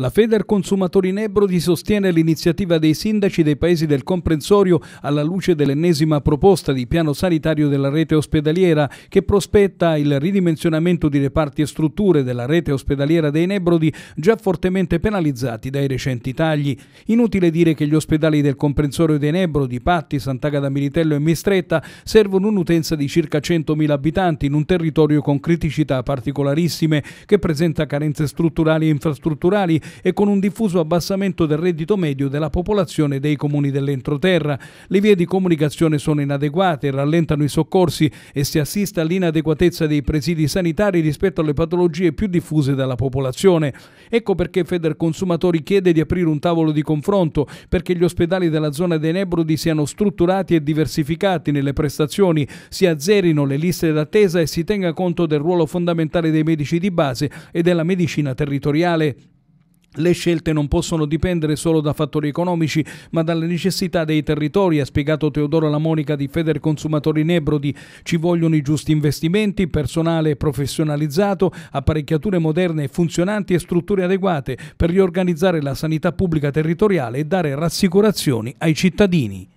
La Feder Consumatori Nebrodi sostiene l'iniziativa dei sindaci dei paesi del comprensorio alla luce dell'ennesima proposta di piano sanitario della rete ospedaliera che prospetta il ridimensionamento di reparti e strutture della rete ospedaliera dei Nebrodi già fortemente penalizzati dai recenti tagli. Inutile dire che gli ospedali del comprensorio dei Nebrodi, Patti, Sant'Agata Militello e Mistretta servono un'utenza di circa 100.000 abitanti in un territorio con criticità particolarissime che presenta carenze strutturali e infrastrutturali e con un diffuso abbassamento del reddito medio della popolazione dei comuni dell'entroterra. Le vie di comunicazione sono inadeguate, rallentano i soccorsi e si assiste all'inadeguatezza dei presidi sanitari rispetto alle patologie più diffuse dalla popolazione. Ecco perché Feder Consumatori chiede di aprire un tavolo di confronto perché gli ospedali della zona dei Nebrodi siano strutturati e diversificati nelle prestazioni, si azzerino le liste d'attesa e si tenga conto del ruolo fondamentale dei medici di base e della medicina territoriale. Le scelte non possono dipendere solo da fattori economici, ma dalle necessità dei territori, ha spiegato Teodoro Lamonica di Feder Federconsumatori Nebrodi. Ci vogliono i giusti investimenti, personale professionalizzato, apparecchiature moderne e funzionanti e strutture adeguate per riorganizzare la sanità pubblica territoriale e dare rassicurazioni ai cittadini.